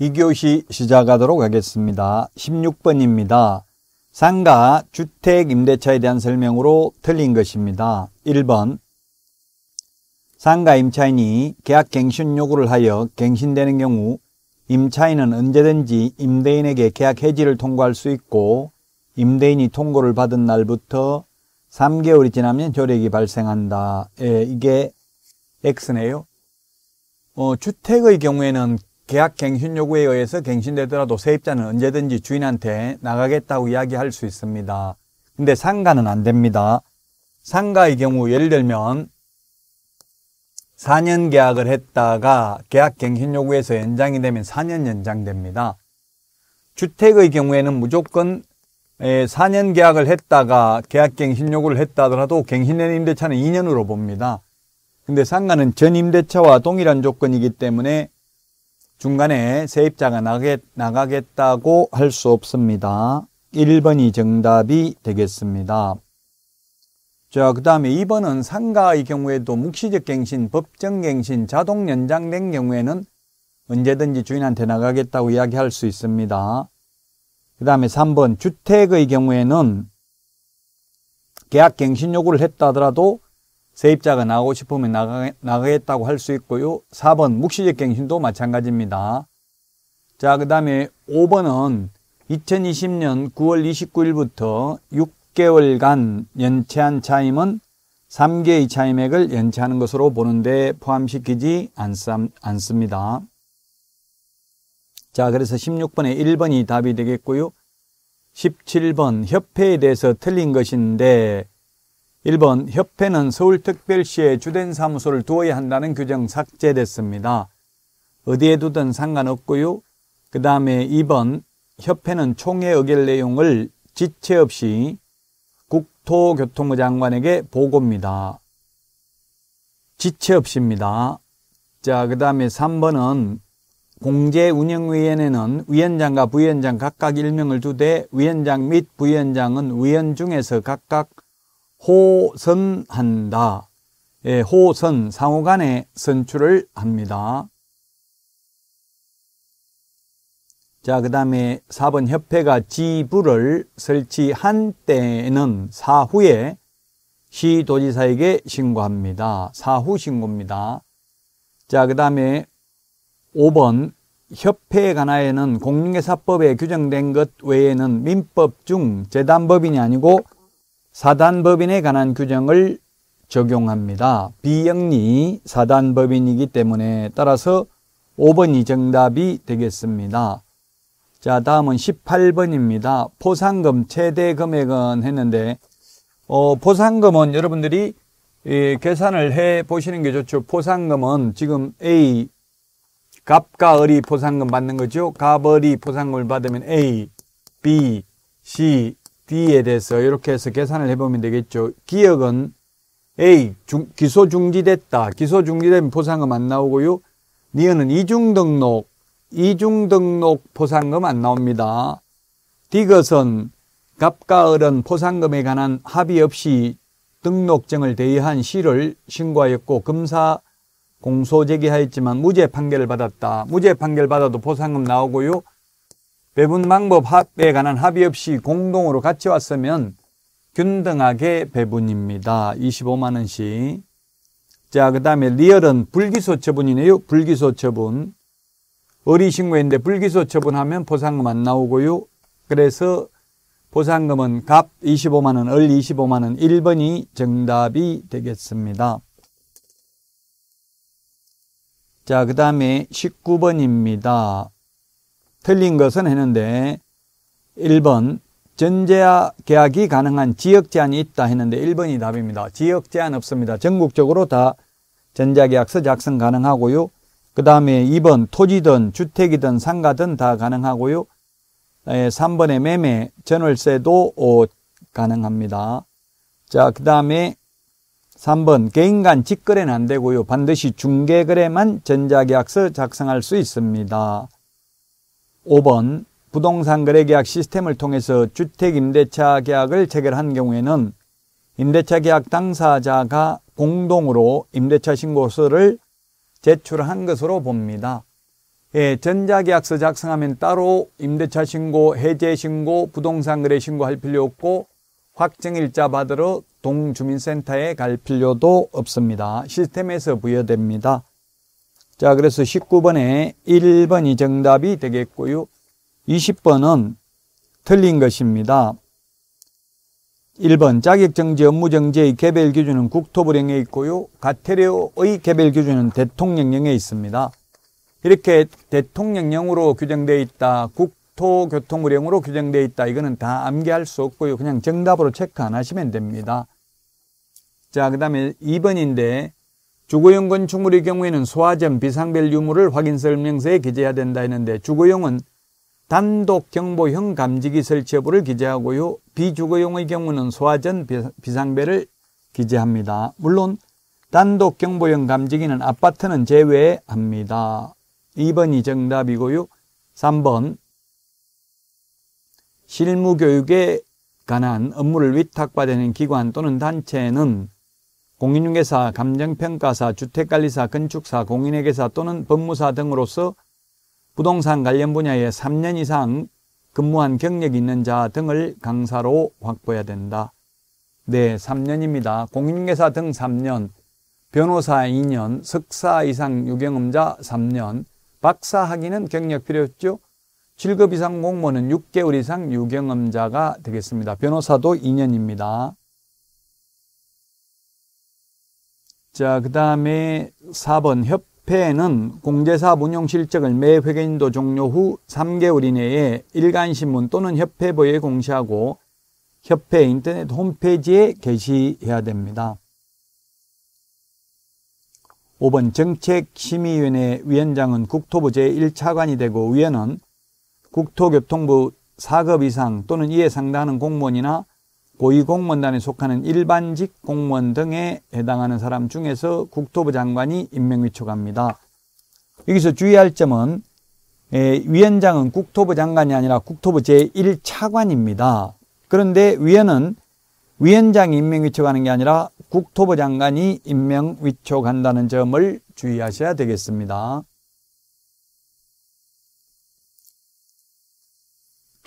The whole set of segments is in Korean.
2교시 시작하도록 하겠습니다. 16번입니다. 상가, 주택, 임대차에 대한 설명으로 틀린 것입니다. 1번 상가 임차인이 계약 갱신 요구를 하여 갱신되는 경우 임차인은 언제든지 임대인에게 계약 해지를 통과할 수 있고 임대인이 통고를 받은 날부터 3개월이 지나면 효력이 발생한다. 예, 이게 X네요. 어, 주택의 경우에는 계약 갱신 요구에 의해서 갱신되더라도 세입자는 언제든지 주인한테 나가겠다고 이야기할 수 있습니다. 근데 상가는 안 됩니다. 상가의 경우 예를 들면 4년 계약을 했다가 계약 갱신 요구에서 연장이 되면 4년 연장됩니다. 주택의 경우에는 무조건 4년 계약을 했다가 계약 갱신 요구를 했다 하더라도 갱신된 임대차는 2년으로 봅니다. 근데 상가는 전 임대차와 동일한 조건이기 때문에 중간에 세입자가 나게, 나가겠다고 할 수 없습니다. 1번이 정답이 되겠습니다. 자, 그 다음에 2번은 상가의 경우에도 묵시적 갱신, 법정 갱신, 자동 연장된 경우에는 언제든지 주인한테 나가겠다고 이야기할 수 있습니다. 그 다음에 3번 주택의 경우에는 계약 갱신 요구를 했다 하더라도 세입자가 나가고 싶으면 나가, 나가겠다고 할 수 있고요. 4번 묵시적 갱신도 마찬가지입니다. 자, 그 다음에 5번은 2020년 9월 29일부터 6개월간 연체한 차임은 3개의 차임액을 연체하는 것으로 보는데 포함시키지 않습니다. 자, 그래서 16번에 1번이 답이 되겠고요. 17번 협회에 대해서 틀린 것인데 1번 협회는 서울특별시에 주된 사무소를 두어야 한다는 규정 삭제됐습니다. 어디에 두든 상관없고요. 그 다음에 2번 협회는 총회 의결 내용을 지체 없이 국토교통부 장관에게 보고입니다. 지체 없입니다. 자, 그 다음에 3번은 공제운영위원회는 위원장과 부위원장 각각 1명을 두되 위원장 및 부위원장은 위원 중에서 각각 호선한다. 예, 호선, 상호 간의 선출을 합니다. 자, 그 다음에 4번 협회가 지부를 설치한 때에는 사후에 시도지사에게 신고합니다. 사후 신고입니다. 자, 그 다음에 5번 협회에 관하여는 공인회사법에 규정된 것 외에는 민법 중 재단법인이 아니고 사단법인에 관한 규정을 적용합니다. 비영리 사단법인이기 때문에 따라서 5번이 정답이 되겠습니다. 자, 다음은 18번입니다. 포상금 최대 금액은 했는데, 어, 포상금은 여러분들이 예, 계산을 해 보시는 게 좋죠. 포상금은 지금 A, 갑과 을이 포상금 받는 거죠. 갑을이 포상금을 받으면 A, B, C, D에 대해서 이렇게 해서 계산을 해보면 되겠죠. 기억은 A, 중, 기소 중지됐다. 기소 중지되면 포상금 안 나오고요. 니은은 이중 등록, 이중 등록 포상금 안 나옵니다. 디귿은 갑과 을은 포상금에 관한 합의 없이 등록증을 대의한 시를 신고하였고 검사 공소 제기하였지만 무죄 판결을 받았다. 무죄 판결 받아도 포상금 나오고요. 배분 방법 합에 관한 합의 없이 공동으로 같이 왔으면 균등하게 배분입니다. 25만 원씩. 자, 그 다음에 리얼은 불기소 처분이네요. 불기소 처분. 어리신고인데 불기소 처분하면 보상금 안 나오고요. 그래서 보상금은 갑 25만원, 얼 25만원 1번이 정답이 되겠습니다. 자, 그 다음에 19번입니다. 틀린 것은 했는데 1번 전제와 계약이 가능한 지역 제한이 있다 했는데 1번이 답입니다. 지역 제한 없습니다. 전국적으로 다 전자계약서 작성 가능하고요. 그 다음에 2번 토지든 주택이든 상가든 다 가능하고요. 3번의 매매 전월세도 가능합니다. 자, 그 다음에 3번 개인 간 직거래는 안 되고요. 반드시 중개거래만 전자계약서 작성할 수 있습니다. 5번 부동산 거래 계약 시스템을 통해서 주택 임대차 계약을 체결한 경우에는 임대차 계약 당사자가 공동으로 임대차 신고서를 제출한 것으로 봅니다. 예, 전자계약서 작성하면 따로 임대차 신고, 해제 신고, 부동산 거래 신고할 필요 없고 확정일자 받으러 동주민센터에 갈 필요도 없습니다. 시스템에서 부여됩니다. 자, 그래서 19번에 1번이 정답이 되겠고요. 20번은 틀린 것입니다. 1번 자격정지 업무정지의 개별 기준은 국토부령에 있고요. 가테료의 개별 기준은 대통령령에 있습니다. 이렇게 대통령령으로 규정되어 있다. 국토교통부령으로 규정되어 있다. 이거는 다 암기할 수 없고요. 그냥 정답으로 체크 안 하시면 됩니다. 자, 그 다음에 2번인데 주거용건 축물의 경우에는 소화점 비상벨 유무를 확인 설명서에 기재해야 된다 했는데 주거용은 단독 경보형 감지기 설치 여부를 기재하고요. 비주거용의 경우는 소화전 비상벨을 기재합니다. 물론 단독 경보형 감지기는 아파트는 제외합니다. 2번이 정답이고요. 3번 실무교육에 관한 업무를 위탁받는 기관 또는 단체는 공인중개사, 감정평가사, 주택관리사, 건축사, 공인회계사 또는 법무사 등으로서 부동산 관련 분야에 3년 이상 근무한 경력이 있는 자 등을 강사로 확보해야 된다. 네, 3년입니다. 공인중개사 등 3년, 변호사 2년, 석사 이상 유경험자 3년, 박사 학위는 경력 필요 없죠. 7급 이상 공무원은 6개월 이상 유경험자가 되겠습니다. 변호사도 2년입니다. 자, 그 다음에 4번 협회는 공제사업 운용 실적을 매 회계인도 종료 후 3개월 이내에 일간신문 또는 협회부에 공시하고 협회 인터넷 홈페이지에 게시해야 됩니다. 5번 정책심의위원회 위원장은 국토부 제1차관이 되고 위원은 국토교통부 4급 이상 또는 이에 상당하는 공무원이나 고위공무원단에 속하는 일반직 공무원 등에 해당하는 사람 중에서 국토부 장관이 임명위 촉합니다 여기서 주의할 점은 예, 위원장은 국토부 장관이 아니라 국토부 제1차관입니다. 그런데 위원은 위원장이 임명위촉하는 게 아니라 국토부 장관이 임명위촉한다는 점을 주의하셔야 되겠습니다.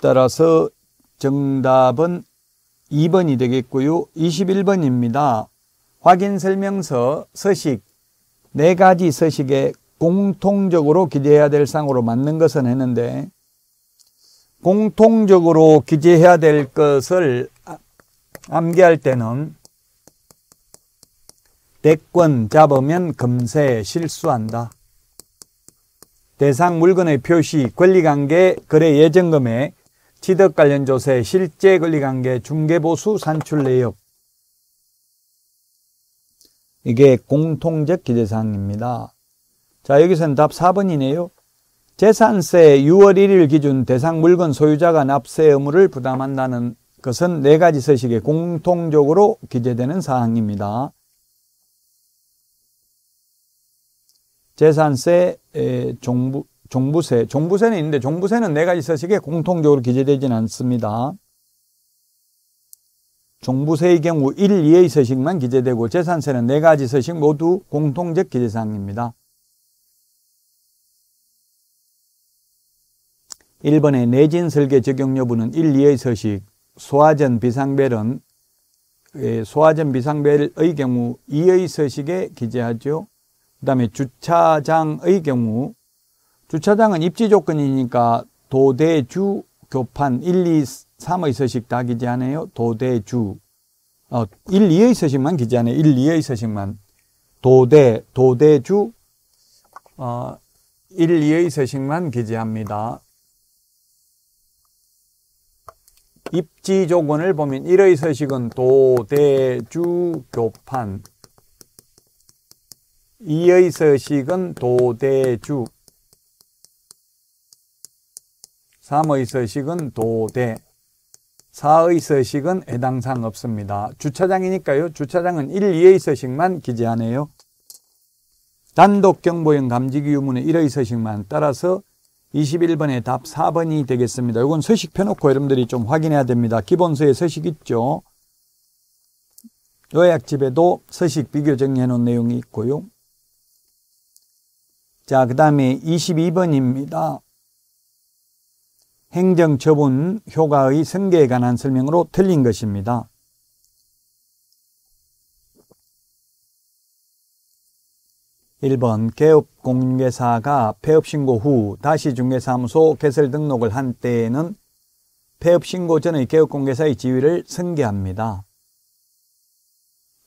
따라서 정답은 2번이 되겠고요. 21번입니다. 확인 설명서 서식 네 가지 서식에 공통적으로 기재해야 될 상으로 맞는 것은 했는데 공통적으로 기재해야 될 것을 아, 암기할 때는 대권 잡으면 금세 실수한다. 대상 물건의 표시, 권리관계, 거래 예정금액, 취득 관련 조세, 실제 권리관계, 중개보수, 산출 내역 이게 공통적 기재사항입니다. 자 여기서는 답 4번이네요. 재산세 6월 1일 기준 대상 물건 소유자가 납세 의무를 부담한다는 것은 네 가지 서식에 공통적으로 기재되는 사항입니다. 재산세 종부 종부세. 종부세는 있는데 종부세는 네 가지 서식에 공통적으로 기재되지는 않습니다. 종부세의 경우 1, 2의 서식만 기재되고 재산세는 네 가지 서식 모두 공통적 기재사항입니다. 1번의 내진 설계 적용 여부는 1, 2의 서식, 소화전 비상벨은 예, 소화전 비상벨의 경우 2의 서식에 기재하죠. 그 다음에 주차장의 경우 주차장은 입지 조건이니까 도대주 교판 1, 2, 3의 서식 다 기재하네요. 도대주. 어, 1, 2의 서식만 기재하네요. 1, 2의 서식만. 도대, 도대주, 어, 1, 2의 서식만 기재합니다. 입지 조건을 보면 1의 서식은 도대주 교판. 2의 서식은 도대주. 3의 서식은 도대, 4의 서식은 해당사항 없습니다. 주차장이니까요. 주차장은 1, 2의 서식만 기재하네요. 단독 경보형 감지기 유무는 1의 서식만 따라서 21번의 답 4번이 되겠습니다. 이건 서식 펴놓고 여러분들이 좀 확인해야 됩니다. 기본서에 서식 있죠. 요약집에도 서식 비교 정리해 놓은 내용이 있고요. 자, 그 다음에 22번입니다. 행정처분 효과의 승계에 관한 설명으로 틀린 것입니다. 일번 개업공인중개사가 폐업신고 후 다시 중개사무소 개설 등록을 한 때에는 폐업신고 전의 개업공개사의 지위를 승계합니다.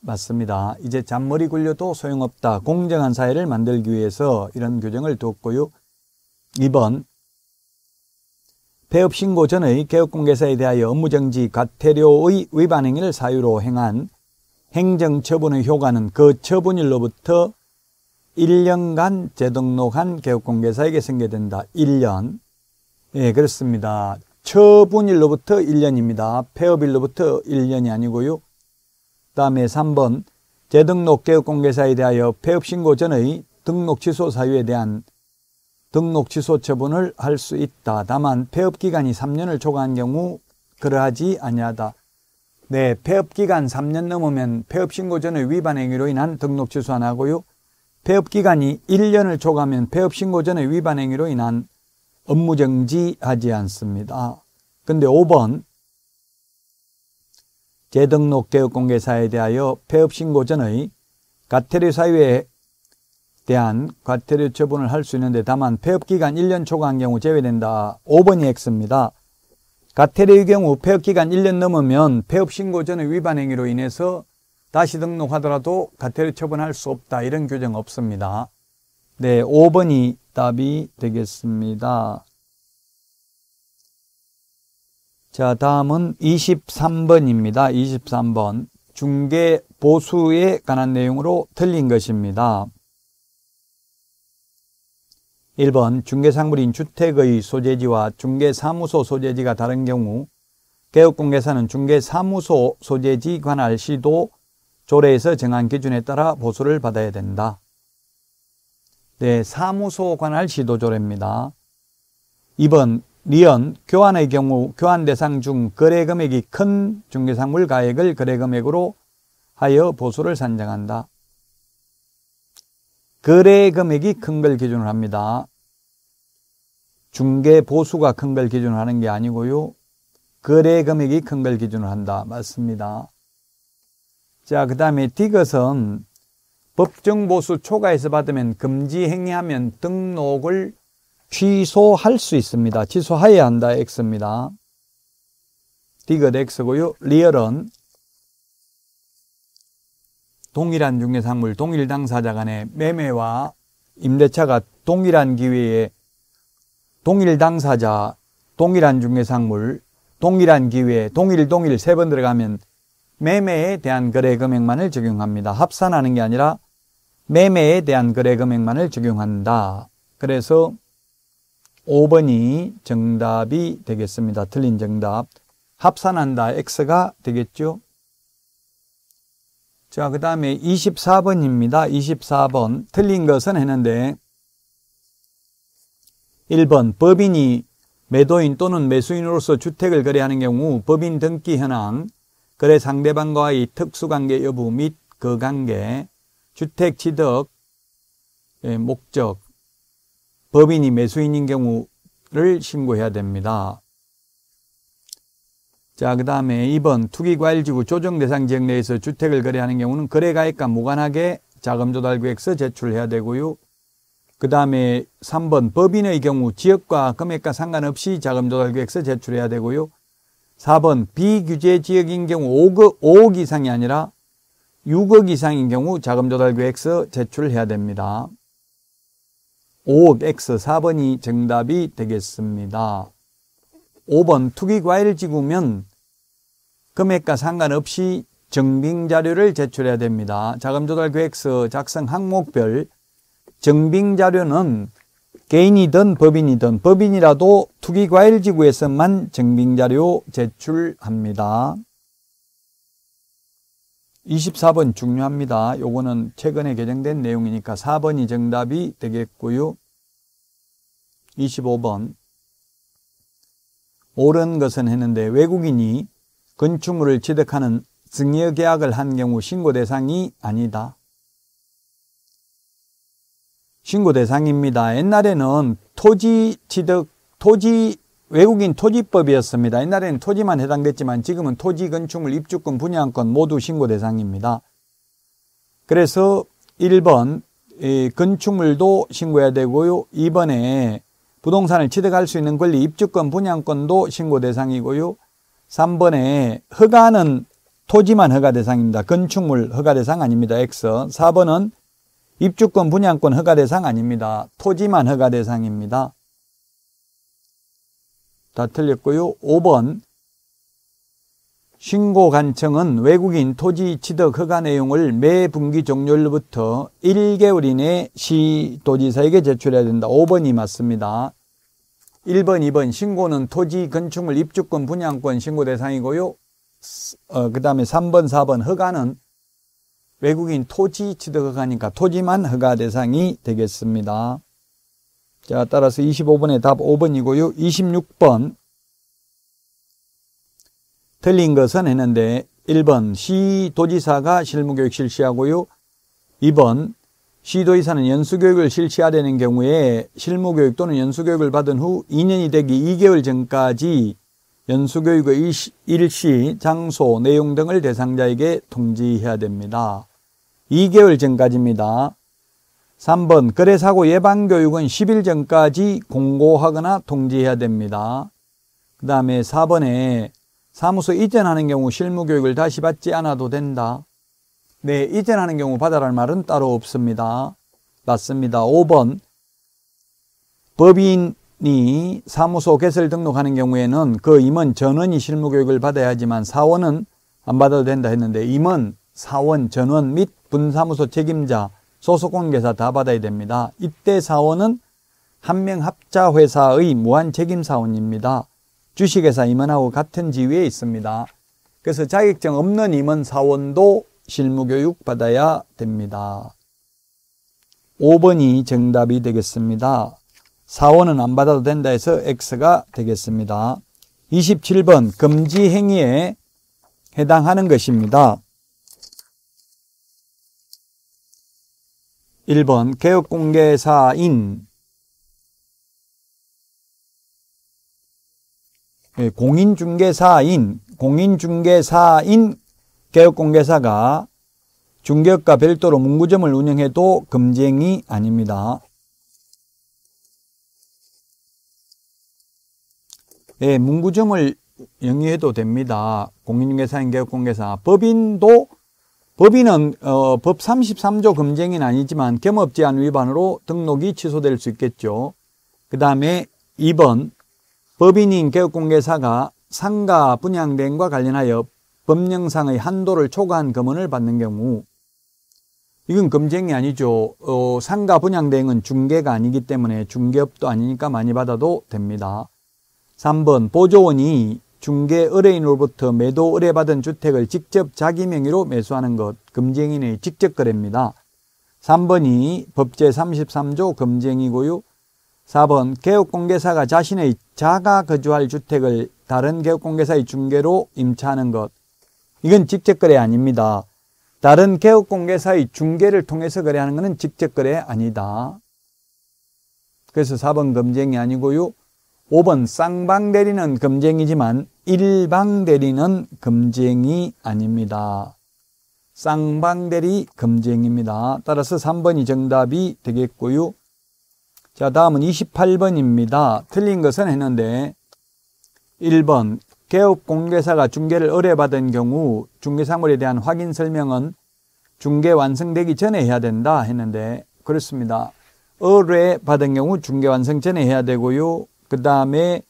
맞습니다. 이제 잔머리 굴려도 소용없다. 공정한 사회를 만들기 위해서 이런 규정을 뒀고요. 2번 폐업 신고 전의 개업공개사에 대하여 업무정지 과태료의 위반 행위를 사유로 행한 행정처분의 효과는 그 처분일로부터 1년간 재등록한 개업공개사에게 생겨된다. 1년. 예, 그렇습니다. 처분일로부터 1년입니다. 폐업일로부터 1년이 아니고요. 다음에 3번 재등록 개업공개사에 대하여 폐업신고 전의 등록 취소 사유에 대한 등록 취소 처분을 할 수 있다. 다만 폐업 기간이 3년을 초과한 경우 그러하지 아니하다. 네, 폐업 기간 3년 넘으면 폐업 신고 전의 위반 행위로 인한 등록 취소 안 하고요. 폐업 기간이 1년을 초과하면 폐업 신고 전의 위반 행위로 인한 업무 정지하지 않습니다. 근데 5번 재등록 대역 공개사에 대하여 폐업 신고 전의 가태료 사유에 대한 과태료 처분을 할 수 있는데 다만 폐업기간 1년 초과한 경우 제외된다. 5번이 X입니다. 과태료의 경우 폐업기간 1년 넘으면 폐업신고 전의 위반 행위로 인해서 다시 등록하더라도 과태료 처분할 수 없다. 이런 규정 없습니다. 네, 5번이 답이 되겠습니다. 자, 다음은 23번입니다. 23번. 중개 보수에 관한 내용으로 틀린 것입니다. 1번 중개상물인 주택의 소재지와 중개사무소 소재지가 다른 경우 개업공개사는 중개사무소 소재지 관할 시도 조례에서 정한 기준에 따라 보수를 받아야 된다. 네, 사무소 관할 시도 조례입니다. 2번 리언 교환의 경우 교환 대상 중 거래 금액이 큰 중개상물 가액을 거래 금액으로 하여 보수를 산정한다. 거래 금액이 큰 걸 기준으로 합니다. 중개 보수가 큰 걸 기준으로 하는 게 아니고요. 거래 금액이 큰 걸 기준으로 한다. 맞습니다. 자, 그 다음에 디귿은 법정보수 초과해서 받으면 금지 행위하면 등록을 취소할 수 있습니다. 취소하여야 한다. X입니다. 디귿 X고요. 리얼은 동일한 중개상물 동일 당사자 간의 매매와 임대차가 동일한 기회에 동일 당사자 동일한 중개상물 동일한 기회 에 동일 동일 세 번 들어가면 매매에 대한 거래 금액만을 적용합니다. 합산하는 게 아니라 매매에 대한 거래 금액만을 적용한다. 그래서 5번이 정답이 되겠습니다. 틀린 정답. 합산한다. X가 되겠죠? 자, 그 다음에 24번입니다. 24번. 틀린 것은 했는데, 1번. 법인이 매도인 또는 매수인으로서 주택을 거래하는 경우 법인 등기 현황, 거래 상대방과의 특수관계 여부 및 그 관계, 주택 취득, 예, 목적, 법인이 매수인인 경우를 신고해야 됩니다. 자, 그 다음에 2번 투기과일지구 조정대상 지역 내에서 주택을 거래하는 경우는 거래가액과 무관하게 자금조달계획서 제출해야 되고요. 그 다음에 3번 법인의 경우 지역과 금액과 상관없이 자금조달계획서 제출해야 되고요. 4번 비규제 지역인 경우 5억, 그, 5억 이상이 아니라 6억 이상인 경우 자금조달계획서 제출해야 됩니다. 5억 X 4번이 정답이 되겠습니다. 5번 투기과일 지구면 금액과 상관없이 증빙자료를 제출해야 됩니다. 자금조달계획서 작성 항목별 증빙자료는 개인이든 법인이든 법인이라도 투기과일지구에서만 증빙자료 제출합니다. 24번 중요합니다. 요거는 최근에 개정된 내용이니까 4번이 정답이 되겠고요. 25번 옳은 것은 했는데 외국인이 건축물을 취득하는 증여 계약을 한 경우 신고 대상이 아니다. 신고 대상입니다. 옛날에는 토지 취득, 토지, 외국인 토지법이었습니다. 옛날에는 토지만 해당됐지만 지금은 토지, 건축물, 입주권, 분양권 모두 신고 대상입니다. 그래서 1번 건축물도 신고해야 되고요. 2번에 부동산을 취득할 수 있는 권리 입주권 분양권도 신고 대상이고요. 3번에 허가는 토지만 허가 대상입니다. 건축물 허가 대상 아닙니다. X. 4번은 입주권 분양권 허가 대상 아닙니다. 토지만 허가 대상입니다. 다 틀렸고요. 5번 신고간청은 외국인 토지 취득 허가 내용을 매 분기 종료일부터 1개월 이내 시도지사에게 제출해야 된다. 5번이 맞습니다. 1번, 2번 신고는 토지, 건축물, 입주권, 분양권 신고 대상이고요. 어, 그 다음에 3번, 4번 허가는 외국인 토지 취득 허가니까 토지만 허가 대상이 되겠습니다. 자, 따라서 25번의 답 5번이고요. 26번 틀린 것은 했는데 1번 시 도지사가 실무교육 실시하고요. 2번 시도지사는 연수교육을 실시해야되는 경우에 실무교육 또는 연수교육을 받은 후 2년이 되기 2개월 전까지 연수교육의 일시, 장소, 내용 등을 대상자에게 통지해야 됩니다. 2개월 전까지입니다. 3번 거래사고 예방교육은 10일 전까지 공고하거나 통지해야 됩니다. 그 다음에 4번에 사무소 이전하는 경우 실무교육을 다시 받지 않아도 된다. 네, 이전하는 경우 받아라는 말은 따로 없습니다. 맞습니다. 5번 법인이 사무소 개설 등록하는 경우에는 그 임원 전원이 실무교육을 받아야 하지만 사원은 안 받아도 된다 했는데 임원, 사원, 전원 및 분사무소 책임자, 소속관계사다 받아야 됩니다. 이때 사원은 한 명 합자회사의 무한 책임 사원입니다. 주식회사 임원하고 같은 지위에 있습니다. 그래서 자격증 없는 임원 사원도 실무교육 받아야 됩니다. 5번이 정답이 되겠습니다. 사원은 안 받아도 된다 해서 X가 되겠습니다. 27번 금지 행위에 해당하는 것입니다. 1번 개업공개사인 예, 공인중개사인 공인중개사인 개업공개사가 중개업과 별도로 문구점을 운영해도 금쟁이 아닙니다. 예, 문구점을 영위해도 됩니다. 공인중개사인 개업공개사. 법인도 법인은 어, 법 33조 금쟁이는 아니지만 겸업제한 위반으로 등록이 취소될 수 있겠죠. 그 다음에 2번 법인인 개업공개사가 상가 분양 대행과 관련하여 법령상의 한도를 초과한 금원을 받는 경우 이건 검증이 아니죠. 어, 상가 분양 대행은 중개가 아니기 때문에 중개업도 아니니까 많이 받아도 됩니다. 3번 보조원이 중개 의뢰인으로부터 매도 의뢰받은 주택을 직접 자기 명의로 매수하는 것검증인의 직접 거래입니다. 3번이 법제 33조 검증이고요 4번 개업공개사가 자신의 자가 거주할 주택을 다른 개업공개사의 중개로 임차하는 것. 이건 직접거래 아닙니다. 다른 개업공개사의 중개를 통해서 거래하는 것은 직접거래 아니다. 그래서 4번 검쟁이 아니고요. 5번 쌍방대리는 검쟁이지만 일방대리는 검쟁이 아닙니다. 쌍방대리 검쟁입니다. 따라서 3번이 정답이 되겠고요. 자, 다음은 28번입니다. 틀린 것은 했는데 1번 개업 공개사가 중개를 의뢰받은 경우 중개사물에 대한 확인 설명은 중개 완성되기 전에 해야 된다 했는데 그렇습니다. 의뢰받은 경우 중개 완성 전에 해야 되고요. 그 다음에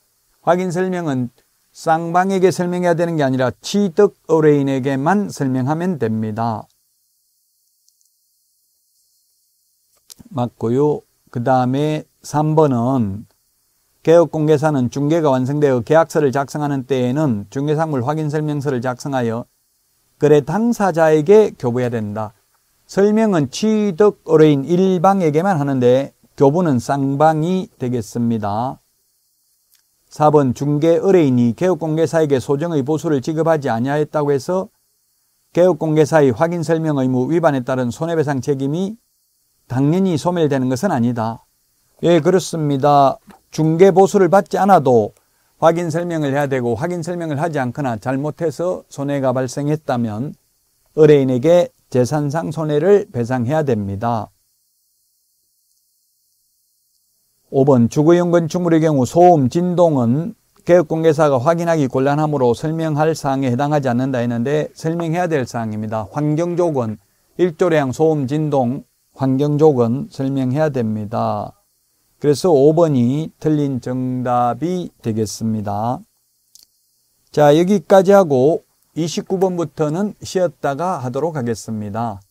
확인 설명은 쌍방에게 설명해야 되는 게 아니라 취득 의뢰인에게만 설명하면 됩니다. 맞고요. 그 다음에 3번은 개업공개사는 중개가 완성되어 계약서를 작성하는 때에는 중개상물 확인설명서를 작성하여 거래 당사자에게 교부해야 된다. 설명은 취득 의뢰인 일방에게만 하는데 교부는 쌍방이 되겠습니다. 4번 중개 의뢰인이 개업공개사에게 소정의 보수를 지급하지 아니하였다고 해서 개업공개사의 확인설명 의무 위반에 따른 손해배상 책임이 당연히 소멸되는 것은 아니다. 예, 그렇습니다. 중개 보수를 받지 않아도 확인 설명을 해야 되고 확인 설명을 하지 않거나 잘못해서 손해가 발생했다면 의뢰인에게 재산상 손해를 배상해야 됩니다. 5번 주거용 건축물의 경우 소음, 진동은 개업공개사가 확인하기 곤란하므로 설명할 사항에 해당하지 않는다 했는데 설명해야 될 사항입니다. 환경조건, 일조량, 소음, 진동, 환경조건 설명해야 됩니다. 그래서 5번이 틀린 정답이 되겠습니다. 자, 여기까지 하고 29번부터는 쉬었다가 하도록 하겠습니다.